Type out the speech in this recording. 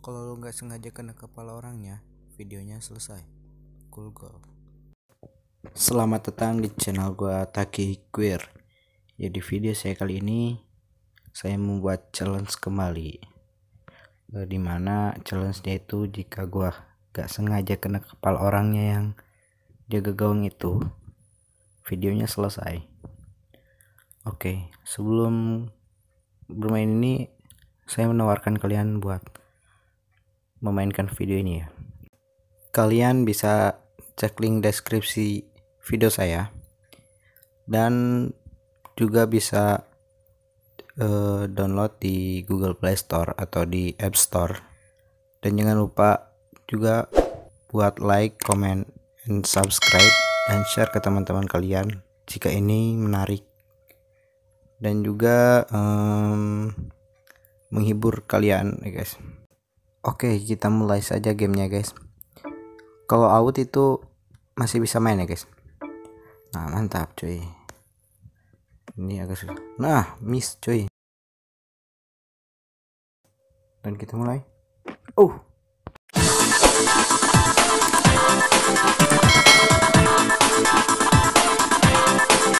Kalau lo nggak sengaja kena kepala orangnya, videonya selesai. Cool girl. Selamat datang di channel gua Taki Queer. Ya video saya kali ini saya membuat challenge kembali. Eh, Dimana challenge-nya itu jika gua gak sengaja kena kepala orangnya yang jaga gawang itu, videonya selesai. Oke, sebelum bermain ini saya menawarkan kalian buat memainkan video ini ya. Kalian bisa cek link deskripsi video saya dan juga bisa uh, download di Google Play Store atau di App Store. Dan jangan lupa juga buat like, comment, and subscribe dan share ke teman-teman kalian jika ini menarik dan juga um, menghibur kalian, guys. Oke, kita mulai saja gamenya guys. Kalau out itu masih bisa main ya guys. Nah mantap cuy. Ini agak susah. Nah miss cuy. Dan kita mulai. Oh. Uh.